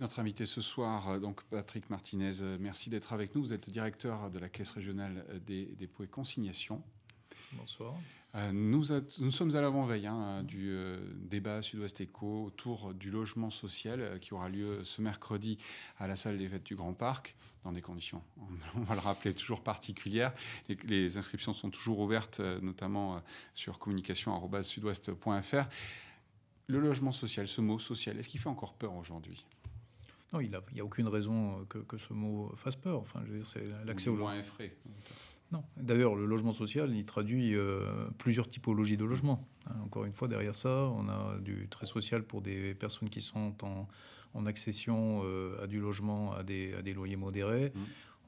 Notre invité ce soir, euh, donc Patrick Martinez, euh, merci d'être avec nous. Vous êtes le directeur de la Caisse régionale euh, des dépôts et consignations. Bonsoir. nous, sommes à l'avant-veille hein, du débat Sud-Ouest Éco autour du logement social qui aura lieu ce mercredi à la salle des fêtes du Grand Parc, dans des conditions, on, va le rappeler, toujours particulières. Les, les inscriptions sont toujours ouvertes, notamment sur communication.sudouest.fr. Le logement social, ce mot social, est-ce qu'il fait encore peur aujourd'hui non, il n'y a, aucune raison euh, que, ce mot fasse peur. Enfin, c'est l'accès au moins est Non. D'ailleurs, le logement social, il traduit euh, plusieurs typologies de logements. Hein, encore une fois, derrière ça, on a du très social pour des personnes qui sont en, accession euh, à du logement à des, loyers modérés. Mmh.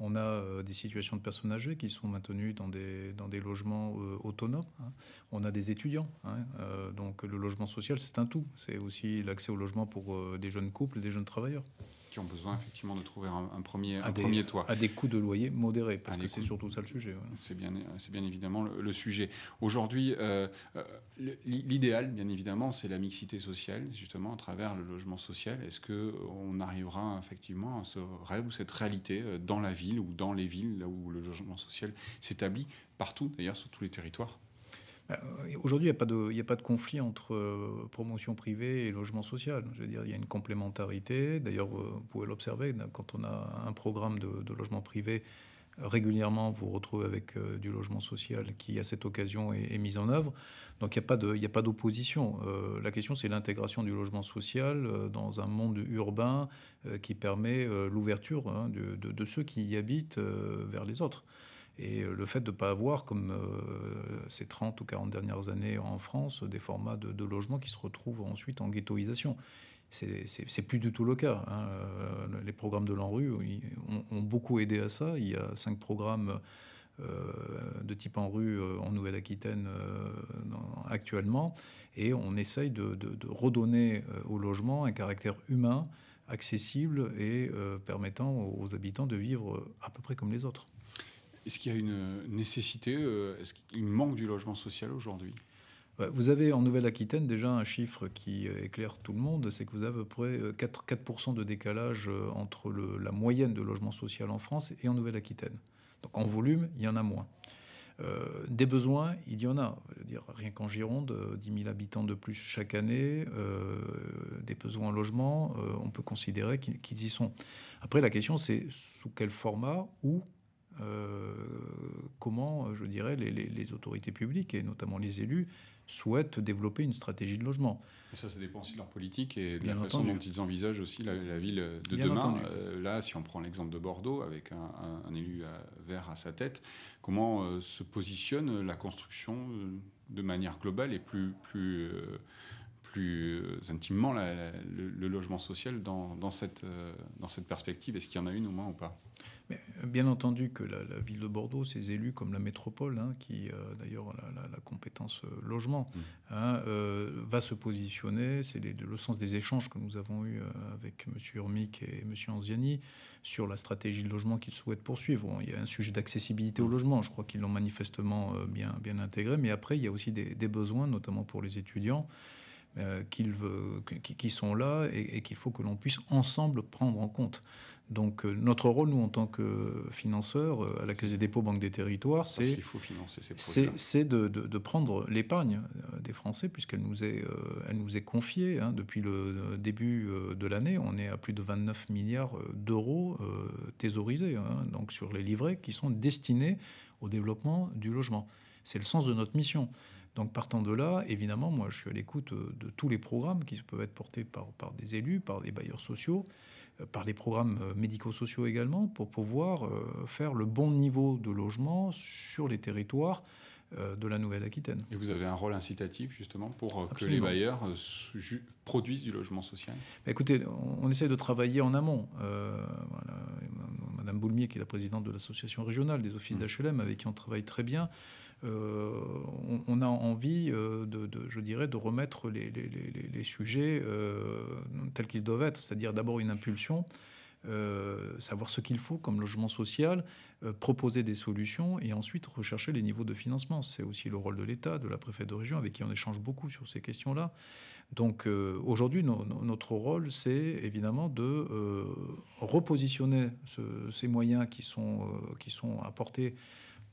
On a euh, des situations de personnes âgées qui sont maintenues dans des, logements euh, autonomes. Hein. On a des étudiants. Hein, euh, donc le logement social, c'est un tout. C'est aussi l'accès au logement pour des jeunes couples, des jeunes travailleurs qui ont besoin effectivement de trouver un, premier, un premier toit. À des coûts de loyer modérés, parce que c'est surtout ça le sujet. C'est bien, bien évidemment le, sujet. Aujourd'hui, euh, euh, l'idéal, bien évidemment, c'est la mixité sociale, justement, à travers le logement social. Est-ce qu'on arrivera effectivement à ce rêve ou cette réalité euh, dans la ville ou dans les villes là où le logement social s'établit partout, d'ailleurs, sur tous les territoires euh, aujourd'hui, il n'y a, pas de, conflit entre euh, promotion privée et logement social. Je veux dire, il y a une complémentarité. D'ailleurs, vous pouvez l'observer, quand on a un programme de, logement privé, euh, régulièrement vous retrouvez avec du logement social qui, à cette occasion, est, est mis en œuvre. Donc il n'y a pas d'opposition. la question, c'est l'intégration du logement social dans un monde urbain qui permet l'ouverture hein, de, ceux qui y habitent vers les autres. Et euh, le fait de ne pas avoir, comme euh, ces 30 ou 40 dernières années en France, des formats de, de logements qui se retrouvent ensuite en ghettoisation. C'est plus du tout le cas. Hein. Euh, les programmes de l'ANRU ont, ont, beaucoup aidé à ça. Il y a cinq programmes de type en en Nouvelle-Aquitaine actuellement. Et on essaye de, redonner au logement un caractère humain, accessible et permettant aux habitants de vivre à peu près comme les autres. Est-ce qu'il y a une nécessité euh, Est-ce qu'il manque du logement social aujourd'hui vous avez en Nouvelle-Aquitaine déjà un chiffre qui euh, éclaire tout le monde, c'est que vous avez à peu près 4%, euh, de décalage entre la moyenne de logement social en France et en Nouvelle-Aquitaine. Donc en volume, il y en a moins. des besoins, il y en a. dire, rien qu'en Gironde, 10 000 habitants de plus chaque année, des besoins en logement, on peut considérer qu'ils y sont. Après, la question, c'est sous quel format ou euh, comment, je dirais, les, autorités publiques et notamment les élus souhaitent développer une stratégie de logement. Et ça, ça dépend aussi de leur politique et de Bien la façon dont ils envisagent aussi la, ville de demain. Euh, là, si on prend l'exemple de Bordeaux avec un, élu euh, vert à sa tête, comment se positionne la construction de manière globale et plus, plus plus euh, intimement le, logement social dans, cette, euh, dans cette perspective Est-ce qu'il y en a une au moins ou pas euh, Bien entendu que la, ville de Bordeaux, ses élus comme la métropole, hein, qui d'ailleurs a la, compétence logement, mmh. hein, va se positionner, c'est le sens des échanges que nous avons eu avec M. Urmic et M. Anziani sur la stratégie de logement qu'ils souhaitent poursuivre. il y a un sujet d'accessibilité au mmh. logement, je crois qu'ils l'ont manifestement bien, bien intégré, mais après, il y a aussi des, des besoins, notamment pour les étudiants. Euh, qui, sont là et, qu'il faut que l'on puisse ensemble prendre en compte. Donc euh, notre rôle, nous, en tant que financeurs euh, à la Caisse des dépôts, Banque des territoires, c'est de, prendre l'épargne des Français, puisqu'elle nous, est, confiée. Hein, depuis le début de l'année, on est à plus de 29 milliards d'euros thésaurisés, hein, donc sur les livrets qui sont destinés au développement du logement. C'est le sens de notre mission. Donc partant de là, évidemment, moi je suis à l'écoute euh, de tous les programmes qui peuvent être portés par, par des élus, par des bailleurs sociaux, euh, par des programmes euh, médico-sociaux également, pour pouvoir faire le bon niveau de logement sur les territoires de la Nouvelle-Aquitaine. Et vous avez un rôle incitatif justement pour que les bailleurs produisent du logement social bah, Écoutez, on, essaie de travailler en amont. Madame Boulmier, qui est la présidente de l'association régionale des offices mmh. d'HLM, avec qui on travaille très bien, euh, on, a envie, euh, de, je dirais, de remettre les, sujets euh, tels qu'ils doivent être, c'est-à-dire d'abord une impulsion. savoir ce qu'il faut comme logement social, proposer des solutions et ensuite rechercher les niveaux de financement. C'est aussi le rôle de l'État, de la préfète de région, avec qui on échange beaucoup sur ces questions-là. Donc aujourd'hui, notre rôle, c'est évidemment de repositionner ces moyens qui sont, qui sont apportés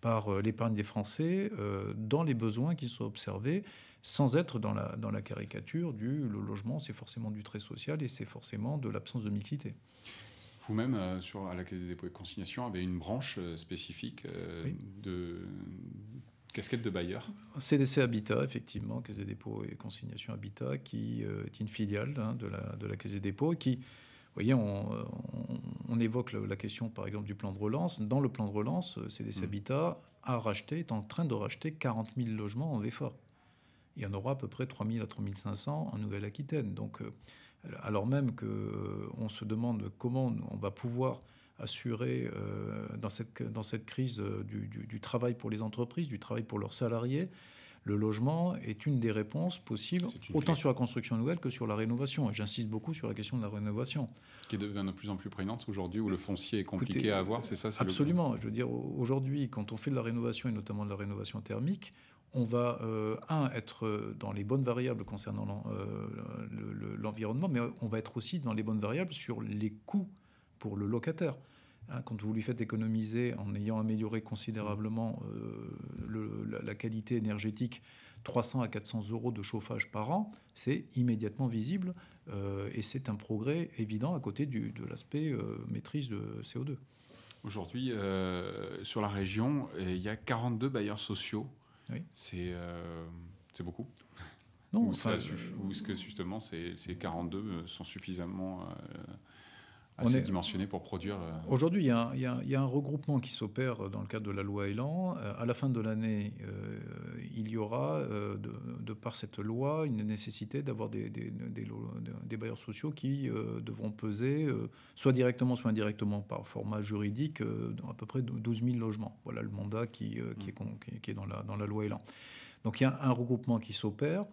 par euh, l'épargne des Français euh, dans les besoins qui sont observés, sans être dans la, dans la caricature du le logement, c'est forcément du trait social et c'est forcément de l'absence de mixité. Vous-même, euh, sur, à la Caisse des dépôts et consignations, avez une branche spécifique de casquette de bailleur CDC Habitat, effectivement, Caisse des dépôts et consignations Habitat, qui est une filiale hein, de, la, de la Caisse des dépôts, qui, voyez, on, on évoque la, question, par exemple, du plan de relance. Dans le plan de relance, CDC euh, mm. Habitat a racheté, est en train de racheter 40 000 logements en VFA. Il y en aura à peu près 3 000 à 3 500 en Nouvelle-Aquitaine. Donc, euh, alors même qu'on euh, se demande comment on va pouvoir assurer dans, cette, crise du, travail pour les entreprises, du travail pour leurs salariés, le logement est une des réponses possibles, autant sur la construction nouvelle que sur la rénovation. Et j'insiste beaucoup sur la question de la rénovation. Qui devient de plus en plus prégnante aujourd'hui, où le foncier est compliqué à avoir, c'est ça Absolument. Le Je veux dire, aujourd'hui, quand on fait de la rénovation, et notamment de la rénovation thermique, on va, euh, un, être dans les bonnes variables concernant euh, l'environnement, mais on va être aussi dans les bonnes variables sur les coûts pour le locataire. Hein, quand vous lui faites économiser en ayant amélioré considérablement euh, la qualité énergétique, 300 à 400 euros de chauffage par an, c'est immédiatement visible euh, et c'est un progrès évident à côté du, de l'aspect euh, maîtrise de CO2. Aujourd'hui, euh, sur la région, il y a 42 bailleurs sociaux. C'est beaucoup. Non, ou est-ce que justement ces, 42 sont suffisamment ah, assez on est... dimensionné pour produire. Euh, Aujourd'hui, il y, a un regroupement qui s'opère dans le cadre de la loi Elan. Euh, à la fin de l'année, euh, il y aura, de, par cette loi, une nécessité d'avoir des, des, bailleurs sociaux qui devront peser, soit directement, soit indirectement, par format juridique, à peu près 12 000 logements. Voilà le mandat qui, mmh. est, qui est, dans, la, dans la loi Elan. Donc il y a un regroupement qui s'opère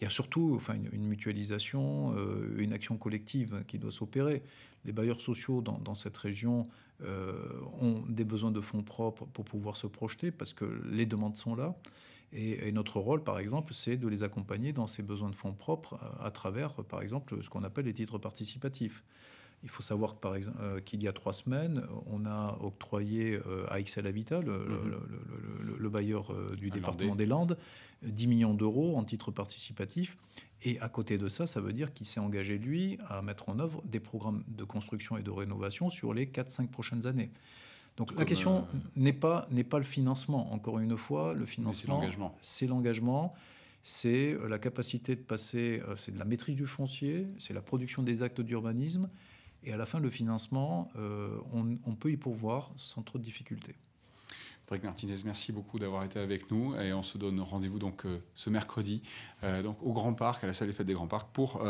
il y a surtout enfin, une, mutualisation, euh, une action collective qui doit s'opérer. Les bailleurs sociaux dans, cette région euh, ont des besoins de fonds propres pour pouvoir se projeter parce que les demandes sont là. Et, notre rôle, par exemple, c'est de les accompagner dans ces besoins de fonds propres euh, à travers, par exemple, ce qu'on appelle les titres participatifs. Il faut savoir que, par exemple, euh, qu'il y a trois semaines, on a octroyé euh, à XL Habitat, le, mhm. bailleur euh, du département des Landes, 10 millions d'euros en titre participatif. Et à côté de ça, ça veut dire qu'il s'est engagé, lui, à mettre en œuvre des programmes de construction et de rénovation sur les 4-5 prochaines années. Donc la question n'est pas, pas le financement. Encore une fois, le financement, c'est l'engagement c'est la capacité de passer, c'est de la maîtrise du foncier, c'est la production des actes d'urbanisme, et à la fin, le financement, euh, on, peut y pourvoir sans trop de difficultés. Patrick Martinez, merci beaucoup d'avoir été avec nous et on se donne rendez-vous donc euh, ce mercredi euh, donc au Grand Parc, à la salle des fêtes des Grands Parcs pour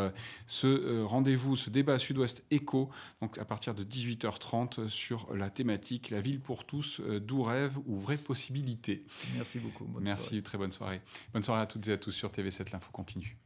ce rendez-vous, ce débat Sud-Ouest Éco, donc à partir de 18h30 sur la thématique La ville pour tous, doux rêve ou vraie possibilités ».– Merci beaucoup. merci, très bonne soirée. Bonne soirée à toutes et à tous sur TV7 l'info continue.